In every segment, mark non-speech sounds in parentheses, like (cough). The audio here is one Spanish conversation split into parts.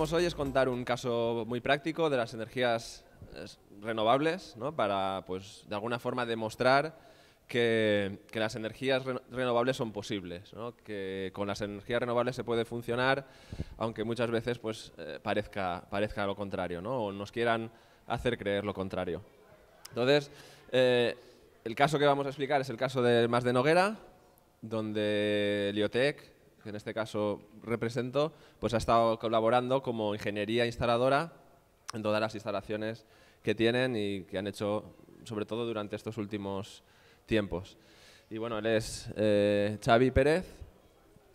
hoy es contar un caso muy práctico de las energías renovables, para, pues, de alguna forma demostrar que, las energías renovables son posibles, que con las energías renovables se puede funcionar, aunque muchas veces pues, eh, parezca, parezca lo contrario, ¿no? o nos quieran hacer creer lo contrario. Entonces, eh, el caso que vamos a explicar es el caso de más de Noguera, donde Liotec que en este caso represento, pues ha estado colaborando como ingeniería instaladora en todas las instalaciones que tienen y que han hecho, sobre todo durante estos últimos tiempos. Y bueno, él es eh, Xavi Pérez,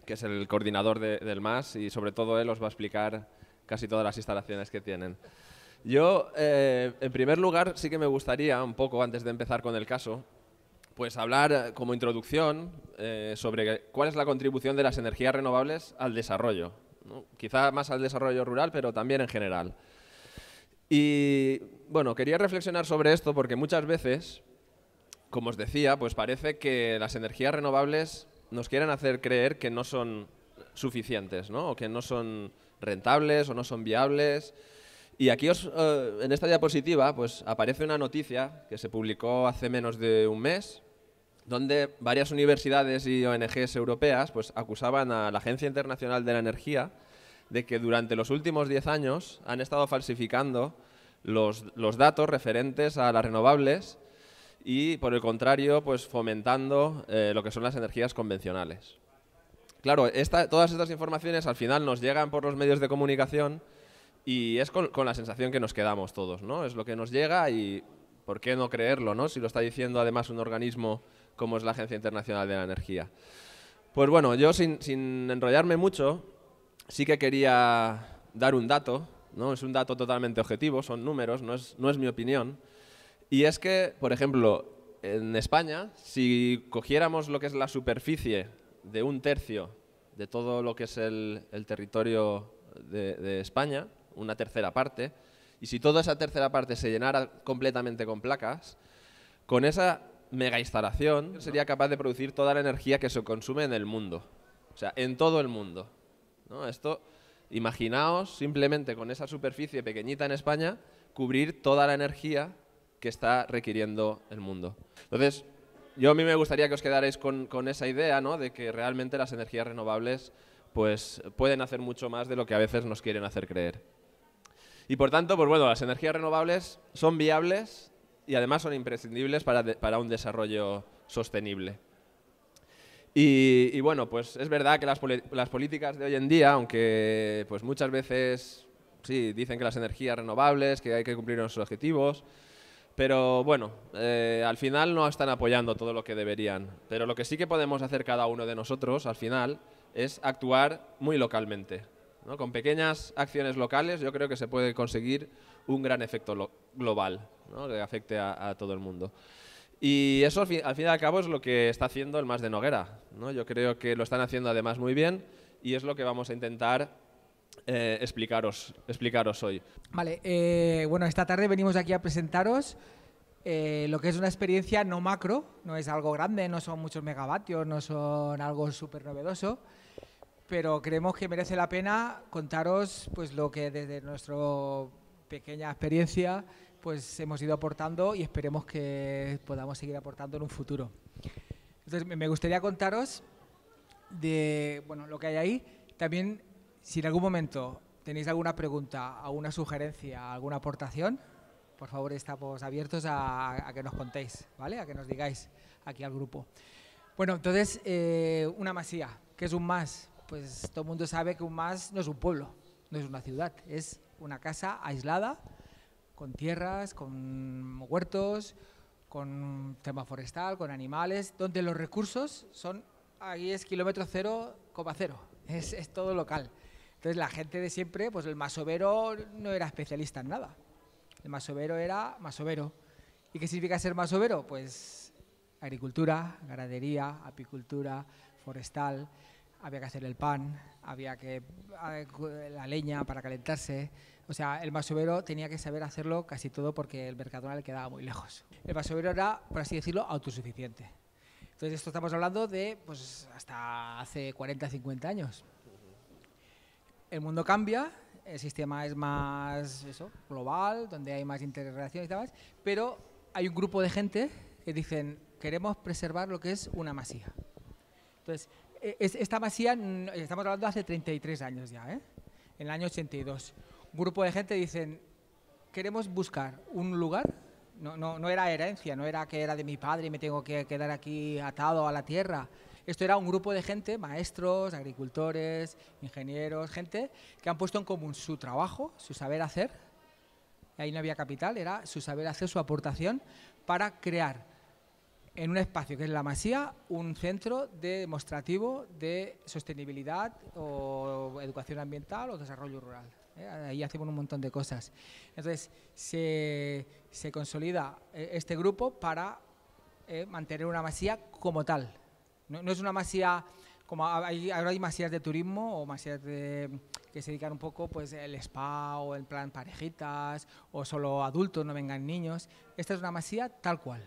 que es el coordinador del MAS y sobre todo él os va a explicar casi todas las instalaciones que tienen. Yo, eh, en primer lugar, sí que me gustaría, un poco antes de empezar con el caso, pues hablar eh, como introducción eh, sobre cuál es la contribución de las energías renovables al desarrollo. Quizá más al desarrollo rural, pero también en general. Y bueno, quería reflexionar sobre esto porque muchas veces, como os decía, pues parece que las energías renovables nos quieren hacer creer que no son suficientes, ¿no? O que no son rentables o no son viables. Y aquí os, eh, en esta diapositiva pues aparece una noticia que se publicó hace menos de un mes donde varias universidades y ONGs europeas pues, acusaban a la Agencia Internacional de la Energía de que durante los últimos 10 años han estado falsificando los, datos referentes a las renovables y, por el contrario, pues, fomentando eh, lo que son las energías convencionales. Claro, esta, todas estas informaciones al final nos llegan por los medios de comunicación y es con, la sensación que nos quedamos todos, ¿no? Es lo que nos llega y ¿por qué no creerlo, no? Si lo está diciendo además un organismo como es la Agencia Internacional de la Energía. Pues bueno, yo sin, enrollarme mucho, sí que quería dar un dato, ¿no? es un dato totalmente objetivo, son números, no es, mi opinión, y es que, por ejemplo, en España, si cogiéramos lo que es la superficie de un tercio de todo lo que es el, territorio de, de, España, una tercera parte, y si toda esa tercera parte se llenara completamente con placas, con esa mega instalación sería capaz de producir toda la energía que se consume en el mundo. O sea, en todo el mundo. ¿no? Esto, imaginaos simplemente con esa superficie pequeñita en España, cubrir toda la energía que está requiriendo el mundo. Entonces, yo a mí me gustaría que os quedarais con, con esa idea ¿no? de que realmente las energías renovables pues, pueden hacer mucho más de lo que a veces nos quieren hacer creer. Y por tanto, pues bueno, las energías renovables son viables y además son imprescindibles para, para un desarrollo sostenible. Y, bueno, pues es verdad que las, las, políticas de hoy en día, aunque pues muchas veces sí, dicen que las energías renovables, que hay que cumplir nuestros objetivos, pero bueno, eh, al final no están apoyando todo lo que deberían. Pero lo que sí que podemos hacer cada uno de nosotros, al final, es actuar muy localmente. ¿no? Con pequeñas acciones locales yo creo que se puede conseguir un gran efecto global que afecte a, todo el mundo. Y eso al fin, y al cabo es lo que está haciendo el Más de Noguera. ¿no? Yo creo que lo están haciendo además muy bien y es lo que vamos a intentar eh, explicaros, explicaros hoy. Vale, eh, bueno, esta tarde venimos aquí a presentaros eh, lo que es una experiencia no macro, no es algo grande, no son muchos megavatios, no son algo súper novedoso, pero creemos que merece la pena contaros pues, lo que desde nuestro pequeña experiencia, pues hemos ido aportando y esperemos que podamos seguir aportando en un futuro. Entonces, me gustaría contaros de bueno, lo que hay ahí. También, si en algún momento tenéis alguna pregunta, alguna sugerencia, alguna aportación, por favor, estamos abiertos a, que nos contéis, ¿vale? A que nos digáis aquí al grupo. Bueno, entonces, eh, una masía. ¿Qué es un más? Pues todo el mundo sabe que un más no es un pueblo, no es una ciudad, es una casa aislada, con tierras, con huertos, con tema forestal, con animales, donde los recursos son, ahí es kilómetro cero, coma cero, es, es todo local. Entonces la gente de siempre, pues el masovero no era especialista en nada. El masovero era masovero. ¿Y qué significa ser masovero? Pues agricultura, ganadería, apicultura, forestal había que hacer el pan, había que la leña para calentarse. O sea, el masovero tenía que saber hacerlo casi todo porque el Mercadona le quedaba muy lejos. El masovero era, por así decirlo, autosuficiente. Entonces, esto estamos hablando de pues, hasta hace 40, 50 años. El mundo cambia, el sistema es más global, donde hay más interrelaciones y demás, pero hay un grupo de gente que dicen, queremos preservar lo que es una masía. Entonces, eh, esta masía, estamos hablando hace 33 años ya, ¿eh? en el año 82. Un grupo de gente dicen, queremos buscar un lugar, no, era herencia, no era que era de mi padre y me tengo que quedar aquí atado a la tierra. Esto era un grupo de gente, maestros, agricultores, ingenieros, gente que han puesto en común su trabajo, su saber hacer, ahí no había capital, era su saber hacer, su aportación para crear en un espacio que es la Masía, un centro demostrativo de sostenibilidad o educación ambiental o desarrollo rural. ¿eh? Ahí hacemos un montón de cosas. Entonces, se, se consolida eh, este grupo para eh, mantener una masía como tal. No, es una masía como hay, ahora hay masías de turismo o masías que se dedican un poco pues el spa o el plan parejitas o solo adultos, no vengan niños. Esta es una masía tal cual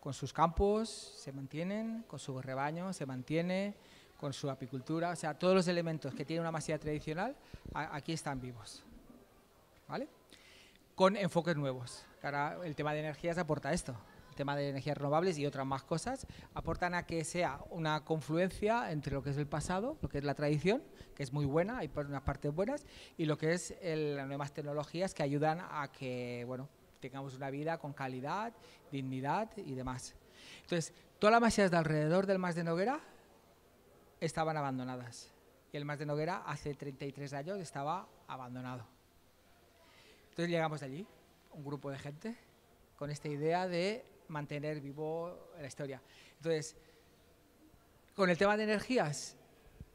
con sus campos se mantienen, con su rebaño se mantiene, con su apicultura, o sea, todos los elementos que tienen una masía tradicional aquí están vivos. ¿Vale? Con enfoques nuevos. Ahora el tema de energías aporta esto. El tema de energías renovables y otras más cosas aportan a que sea una confluencia entre lo que es el pasado, lo que es la tradición, que es muy buena, hay unas partes buenas, y lo que es las nuevas tecnologías que ayudan a que, bueno, tengamos una vida con calidad, dignidad y demás. Entonces, todas las masías de alrededor del Mas de Noguera estaban abandonadas. Y el Mas de Noguera hace 33 años estaba abandonado. Entonces llegamos allí, un grupo de gente, con esta idea de mantener vivo la historia. Entonces, con el tema de energías,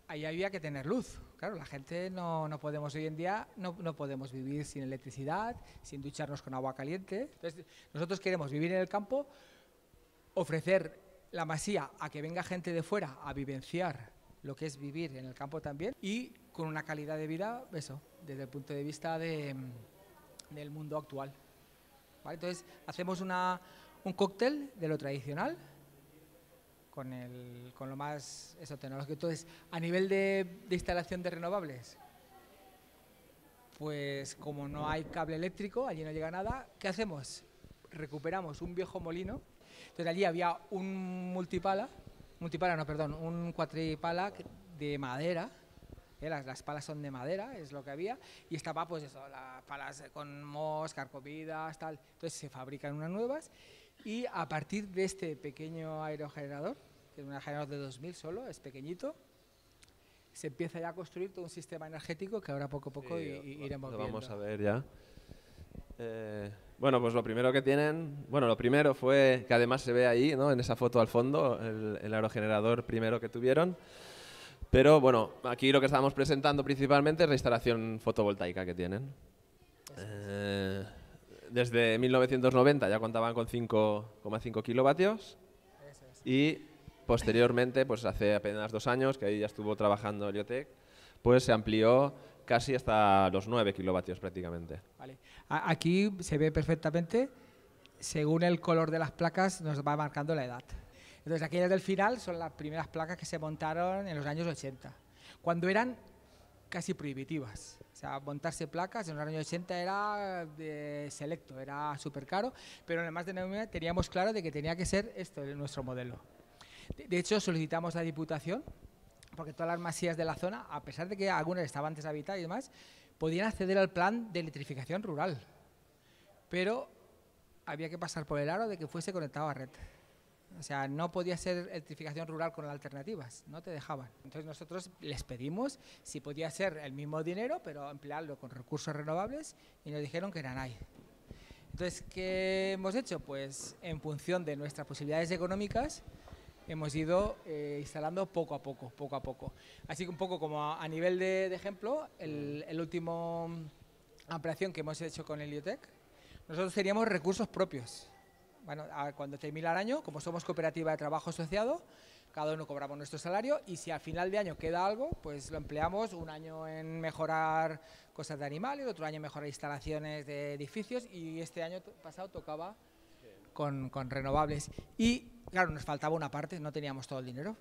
ahí había que tener luz. Claro, la gente no, podemos hoy en día, no, podemos vivir sin electricidad, sin ducharnos con agua caliente. Entonces, nosotros queremos vivir en el campo, ofrecer la masía a que venga gente de fuera a vivenciar lo que es vivir en el campo también y con una calidad de vida, eso, desde el punto de vista de, mm, del mundo actual. Entonces, hacemos una, un cóctel de lo tradicional, con, el, con lo más eso, tecnológico. Entonces, a nivel de, instalación de renovables, pues como no hay cable eléctrico, allí no llega nada, ¿qué hacemos? Recuperamos un viejo molino. Entonces allí había un multipala, multipala no, perdón, un cuatripala de madera. ¿eh? Las, las, palas son de madera, es lo que había, y estaba pues eso, las palas con mos, carcomidas, tal. Entonces se fabrican unas nuevas y a partir de este pequeño aerogenerador, que es un aerogenerador de 2000 solo, es pequeñito, se empieza ya a construir todo un sistema energético que ahora poco a poco y, iremos lo viendo. vamos a ver ya. Eh, bueno, pues lo primero que tienen, bueno, lo primero fue que además se ve ahí, ¿no? En esa foto al fondo, el, aerogenerador primero que tuvieron. Pero bueno, aquí lo que estamos presentando principalmente es la instalación fotovoltaica que tienen. Eh, desde 1990 ya contaban con 5,5 kilovatios y posteriormente, pues hace apenas dos años, que ahí ya estuvo trabajando Heliotech, pues se amplió casi hasta los 9 kilovatios prácticamente. Vale. Aquí se ve perfectamente, según el color de las placas nos va marcando la edad. Entonces aquellas del final son las primeras placas que se montaron en los años 80, cuando eran casi prohibitivas sea, montarse placas en los años 80 era eh, selecto, era súper caro, pero además de 90 teníamos claro de que tenía que ser esto nuestro modelo. De, hecho, solicitamos a la Diputación, porque todas las masías de la zona, a pesar de que algunas estaban antes habitadas y demás, podían acceder al plan de electrificación rural, pero había que pasar por el aro de que fuese conectado a red. O sea, no podía ser electrificación rural con alternativas, no te dejaban. Entonces nosotros les pedimos si podía ser el mismo dinero, pero emplearlo con recursos renovables y nos dijeron que eran ahí. Entonces, ¿qué hemos hecho? Pues en función de nuestras posibilidades económicas, hemos ido eh, instalando poco a poco, poco a poco. Así que un poco como a, nivel de, ejemplo, el, el, último mm, ampliación que hemos hecho con el IOTEC, nosotros teníamos recursos propios bueno, cuando termina el año, como somos cooperativa de trabajo asociado, cada uno cobramos nuestro salario y si al final de año queda algo, pues lo empleamos un año en mejorar cosas de animales, otro año en mejorar instalaciones de edificios y este año pasado tocaba con, renovables. Y claro, nos faltaba una parte, no teníamos todo el dinero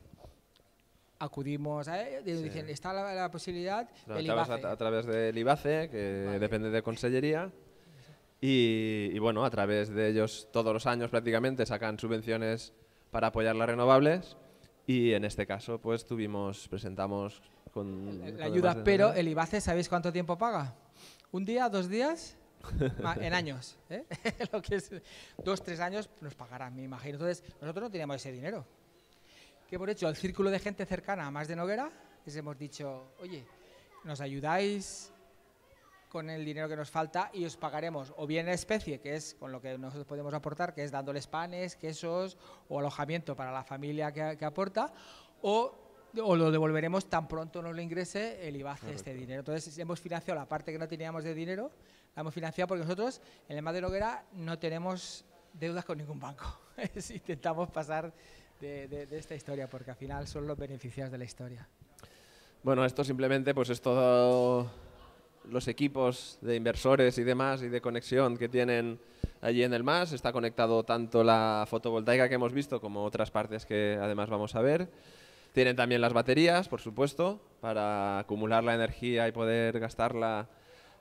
acudimos a ellos, dicen, está la, posibilidad A, través del IBACE, que depende de consellería. Y, bueno, a través de ellos todos los años prácticamente sacan subvenciones para apoyar las renovables y en este caso pues tuvimos, presentamos con... La, ayuda, pero el IBACE, ¿sabéis cuánto tiempo paga? ¿Un día? ¿Dos días? (laughs) en años, ¿eh? (laughs) Lo que es dos, tres años nos pagarán, me imagino. Entonces, nosotros no teníamos ese dinero. Que por hecho? Al círculo de gente cercana a Más de Noguera les hemos dicho, oye, nos ayudáis con el dinero que nos falta y os pagaremos o bien en especie, que es con lo que nosotros podemos aportar, que es dándoles panes, quesos o alojamiento para la familia que, aporta, o, lo devolveremos tan pronto nos lo ingrese el de este dinero. Entonces hemos financiado la parte que no teníamos de dinero, la hemos financiado porque nosotros en el Madre de no tenemos deudas con ningún banco. (laughs) Intentamos pasar de, esta historia porque al final son los beneficiarios de la historia. Bueno, esto simplemente pues es todo los equipos de inversores y demás y de conexión que tienen allí en el MAS. Está conectado tanto la fotovoltaica que hemos visto como otras partes que además vamos a ver. Tienen también las baterías, por supuesto, para acumular la energía y poder gastarla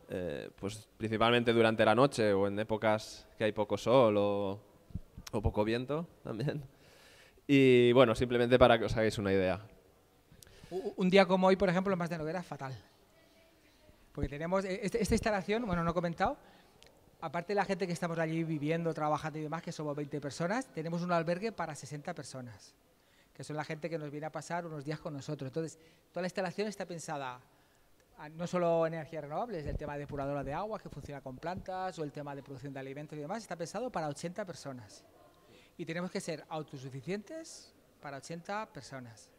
eh, pues, principalmente durante la noche o en épocas que hay poco sol o, poco viento también. Y bueno, simplemente para que os hagáis una idea. Un día como hoy, por ejemplo, más de Noguera fatal. Porque tenemos e-, este, esta instalación, bueno, no he comentado, aparte de la gente que estamos allí viviendo, trabajando y demás, que somos 20 personas, tenemos un albergue para 60 personas, que son la gente que nos viene a pasar unos días con nosotros. Entonces, toda la instalación está pensada no solo energías renovables, el tema de depuradora de agua que funciona con plantas o el tema de producción de alimentos y demás, está pensado para 80 personas. Y tenemos que ser autosuficientes para 80 personas.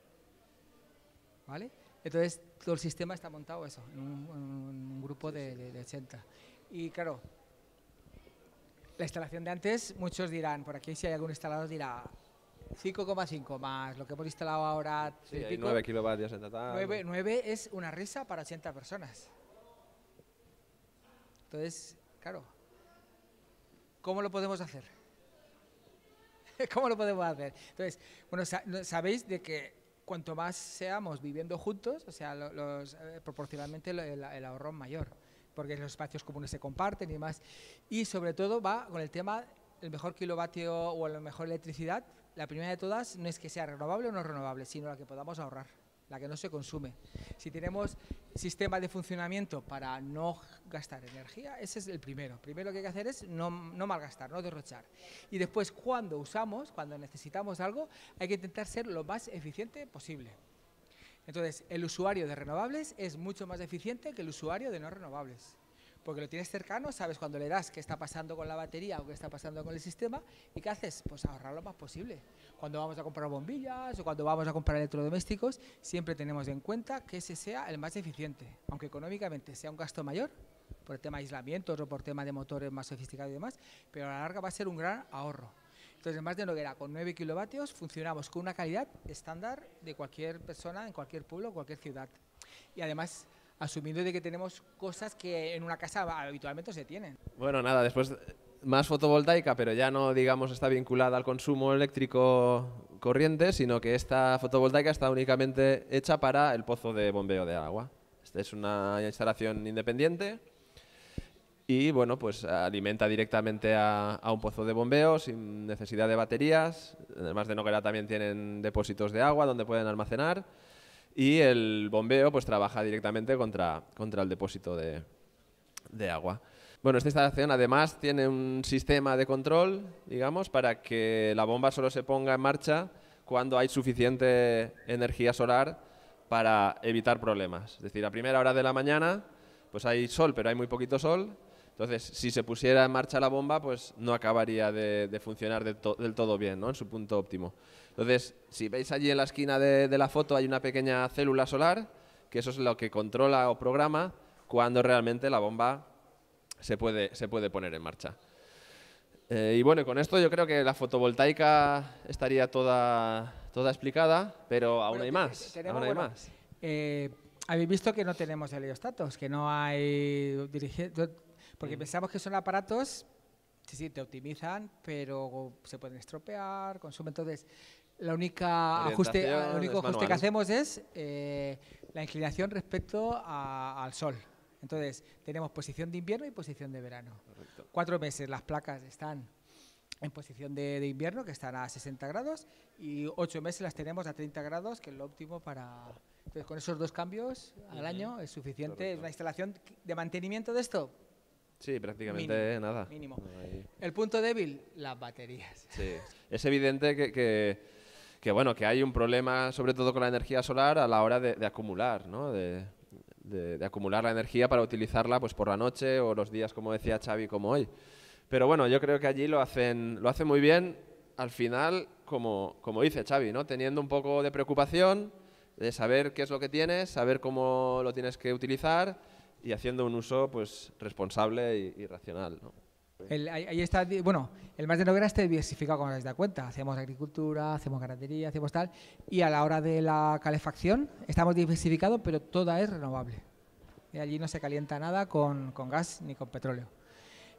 ¿Vale? Entonces, todo el sistema está montado eso, en un, grupo de, 80. Y claro, la instalación de antes, muchos dirán, por aquí si hay algún instalador dirá 5,5 más lo que hemos instalado ahora. Sí, 9 kilovatios en total. 9, 9, es una risa para 80 personas. Entonces, claro, ¿cómo lo podemos hacer? (laughs) ¿Cómo lo podemos hacer? Entonces, bueno, sabéis de que cuanto más seamos viviendo juntos, o sea, los, eh, proporcionalmente el, ahorro ahorro mayor, porque los espacios comunes se comparten y más. Y sobre todo va con el tema, el mejor kilovatio o la mejor electricidad, la primera de todas no es que sea renovable o no renovable, sino la que podamos ahorrar la que no se consume. Si tenemos sistemas de funcionamiento para no gastar energía, ese es el primero. Primero que hay que hacer es no malgastar, no derrochar. Y después, cuando usamos, cuando necesitamos algo, hay que intentar ser lo más eficiente posible. Entonces, el usuario de renovables es mucho más eficiente que el usuario de no renovables porque lo tienes cercano, sabes cuando le das qué está pasando con la batería o qué está pasando con el sistema y qué haces, pues ahorrar lo más posible. Cuando vamos a comprar bombillas o cuando vamos a comprar electrodomésticos, siempre tenemos en cuenta que ese sea el más eficiente, aunque económicamente sea un gasto mayor por el tema de aislamientos o por tema de motores más sofisticados y demás, pero a la larga va a ser un gran ahorro. Entonces, más de era con 9 kilovatios, funcionamos con una calidad estándar de cualquier persona en cualquier pueblo, cualquier ciudad. Y además, asumiendo de que tenemos cosas que en una casa habitualmente se tienen. Bueno, nada, después más fotovoltaica, pero ya no, digamos, está vinculada al consumo eléctrico corriente, sino que esta fotovoltaica está únicamente hecha para el pozo de bombeo de agua. Esta es una instalación independiente y, bueno, pues alimenta directamente a, a un pozo de bombeo sin necesidad de baterías. Además de Noguera también tienen depósitos de agua donde pueden almacenar y el bombeo pues trabaja directamente contra, contra el depósito de, de agua. Bueno, esta instalación además tiene un sistema de control, digamos, para que la bomba solo se ponga en marcha cuando hay suficiente energía solar para evitar problemas. Es decir, a primera hora de la mañana, pues hay sol, pero hay muy poquito sol. Entonces, si se pusiera en marcha la bomba, pues no acabaría de, funcionar del todo bien, ¿no? En su punto óptimo. Entonces, si veis allí en la esquina de, la foto hay una pequeña célula solar, que eso es lo que controla o programa cuando realmente la bomba se puede, se puede poner en marcha. Eh, y bueno, con esto yo creo que la fotovoltaica estaría toda, explicada, pero aún hay más. más. Eh, habéis visto que no tenemos heliostatos, que no hay... Porque mm. pensamos que son aparatos, sí, sí, te optimizan, pero se pueden estropear, consumen. Entonces, la única ajuste, el único ajuste que hacemos es eh, la inclinación respecto al sol. Entonces, tenemos posición de invierno y posición de verano. Cuatro meses las placas están en posición de, invierno, que están a 60 grados, y ocho meses las tenemos a 30 grados, que es lo óptimo para... Entonces, con esos dos cambios al año es suficiente. ¿Una instalación de mantenimiento de esto? Sí, prácticamente nada. Mínimo. El punto débil, las baterías. Sí, es evidente que... que que bueno, que hay un problema sobre todo con la energía solar a la hora de, acumular, De, acumular la energía para utilizarla pues por la noche o los días, como decía Xavi, como hoy. Pero bueno, yo creo que allí lo hacen, lo muy bien, al final, como, dice Xavi, ¿no? Teniendo un poco de preocupación, de saber qué es lo que tienes, saber cómo lo tienes que utilizar y haciendo un uso pues responsable y, racional, pues. El, ahí está, bueno, el más de Noguera está diversificado, como os da cuenta. Hacemos agricultura, hacemos ganadería, hacemos tal. Y a la hora de la calefacción estamos diversificados, pero toda es renovable. Y allí no se calienta nada con, gas ni con petróleo.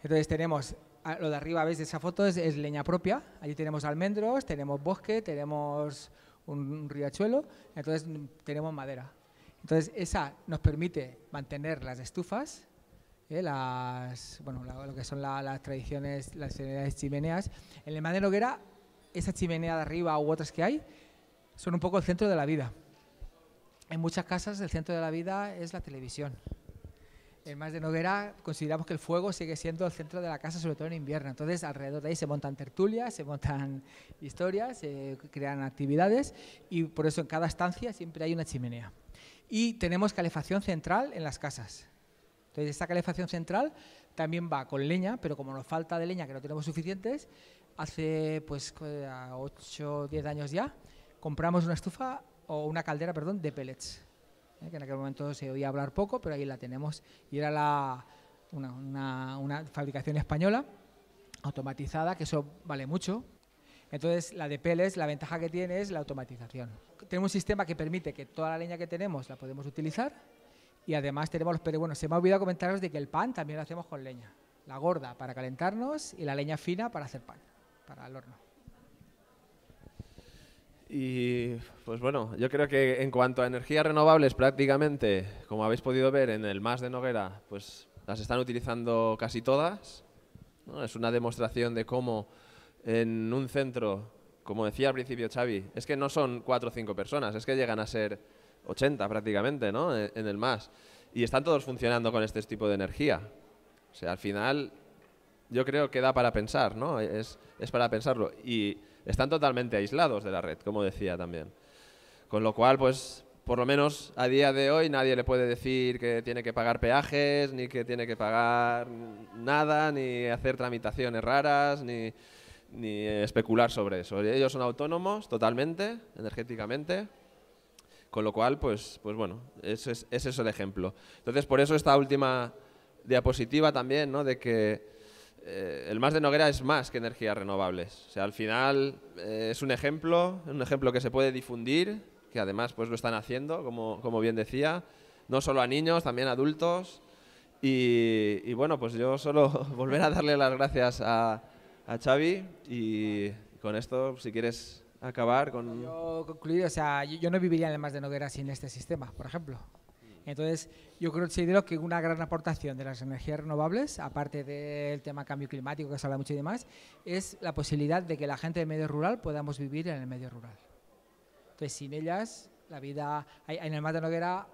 Entonces tenemos, lo de arriba, veis esa foto, es leña propia. Allí tenemos almendros, tenemos bosque, tenemos un riachuelo, entonces tenemos madera. Entonces esa nos permite mantener las estufas, ¿eh? las, bueno, lo que son las tradiciones, las chimeneas. En el de Noguera, esa chimenea de arriba u otras que hay, son un poco el centro de la vida. En muchas casas el centro de la vida es la televisión. En más de Noguera consideramos que el fuego sigue siendo el centro de la casa, sobre todo en invierno. Entonces alrededor de ahí se montan tertulias, se montan (laughs) historias, se crean actividades y por eso en cada estancia siempre hay una chimenea. Y tenemos calefacción central en las casas. Entonces, esta calefacción central también va con leña, pero como nos falta de leña, que no tenemos suficientes, hace pues 8 o 10 años ya, compramos una estufa o una caldera, perdón, de pellets, ¿eh? que en aquel momento se oía hablar poco, pero ahí la tenemos, y era la, una, una, fabricación española automatizada, que eso vale mucho, entonces, la de pellets, la ventaja que tiene es la automatización. Tenemos un sistema que permite que toda la leña que tenemos la podemos utilizar y además tenemos los bueno, se me ha olvidado comentaros de que el pan también lo hacemos con leña. La gorda para calentarnos y la leña fina para hacer pan, para el horno. Y pues bueno, yo creo que en cuanto a energías renovables, prácticamente, como habéis podido ver en el Más de Noguera, pues las están utilizando casi todas. Es una demostración de cómo en un centro, como decía al principio Xavi, es que no son cuatro o cinco personas, es que llegan a ser 80 prácticamente, ¿no? E, en el más. Y están todos funcionando con este tipo de energía. O sea, al final yo creo que da para pensar, ¿no? E, es, para pensarlo. Y están totalmente aislados de la red, como decía también. Con lo cual, pues, por lo menos a día de hoy nadie le puede decir que tiene que pagar peajes, ni que tiene que pagar nada, ni hacer tramitaciones raras, ni, ni especular sobre eso. Ellos son autónomos totalmente, energéticamente, con lo cual, pues, pues bueno, ese es, ese el ejemplo. Entonces, por eso esta última diapositiva también, ¿no? De que eh, el más de Noguera es más que energías renovables. O sea, al final eh, es un ejemplo, un ejemplo que se puede difundir, que además pues lo están haciendo, como, bien decía, no solo a niños, también a adultos. Y, bueno, pues yo solo (laughs) volver a darle las gracias a, a Xavi y con esto, si quieres, acabar con... Yo concluir, o sea, yo, no viviría en el mar de Noguera sin este sistema, por ejemplo. Mm. Entonces, yo creo considero que una gran aportación de las energías renovables, aparte del tema cambio climático que se habla mucho y demás, es la posibilidad de que la gente del medio rural podamos vivir en el medio rural. Entonces, sin ellas, la vida... en el mar de Noguera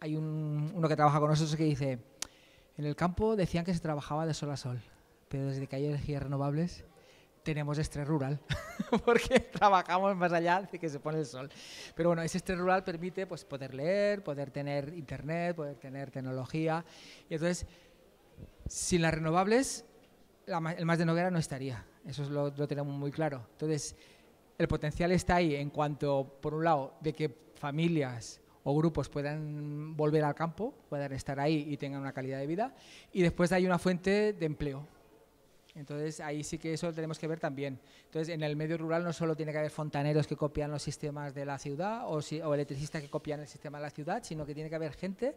hay un, uno que trabaja con nosotros que dice, en el campo decían que se trabajaba de sol a sol, pero desde que hay energías renovables tenemos estrés rural, (laughs) porque trabajamos más allá de que se pone el sol. Pero bueno, ese estrés rural permite pues, poder leer, poder tener internet, poder tener tecnología. Y entonces, sin las renovables, el más de Noguera no estaría. Eso lo tenemos muy claro. Entonces, el potencial está ahí en cuanto, por un lado, de que familias o grupos puedan volver al campo, puedan estar ahí y tengan una calidad de vida. Y después hay una fuente de empleo, entonces, ahí sí que eso lo tenemos que ver también. Entonces, en el medio rural no solo tiene que haber fontaneros que copian los sistemas de la ciudad o, o electricistas que copian el sistema de la ciudad, sino que tiene que haber gente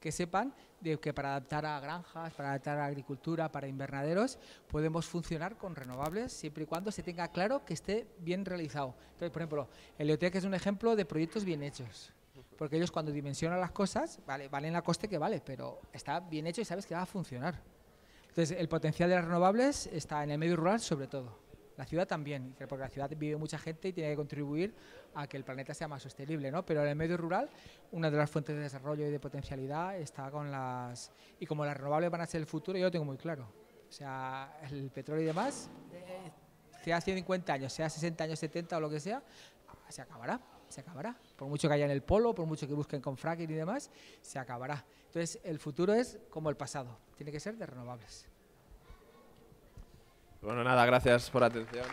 que sepan de que para adaptar a granjas, para adaptar a agricultura, para invernaderos, podemos funcionar con renovables siempre y cuando se tenga claro que esté bien realizado. Entonces, por ejemplo, el EOTEC es un ejemplo de proyectos bien hechos. Porque ellos cuando dimensionan las cosas, vale, valen la coste que vale, pero está bien hecho y sabes que va a funcionar. Entonces, el potencial de las renovables está en el medio rural sobre todo. La ciudad también, porque la ciudad vive mucha gente y tiene que contribuir a que el planeta sea más sostenible, ¿no? Pero en el medio rural, una de las fuentes de desarrollo y de potencialidad está con las... Y como las renovables van a ser el futuro, yo lo tengo muy claro. O sea, el petróleo y demás, eh, sea 150 años, sea 60 años, 70 o lo que sea, se acabará se acabará. Por mucho que haya en el polo, por mucho que busquen con fracking y demás, se acabará. Entonces, el futuro es como el pasado, tiene que ser de renovables. Bueno, nada, gracias por la atención.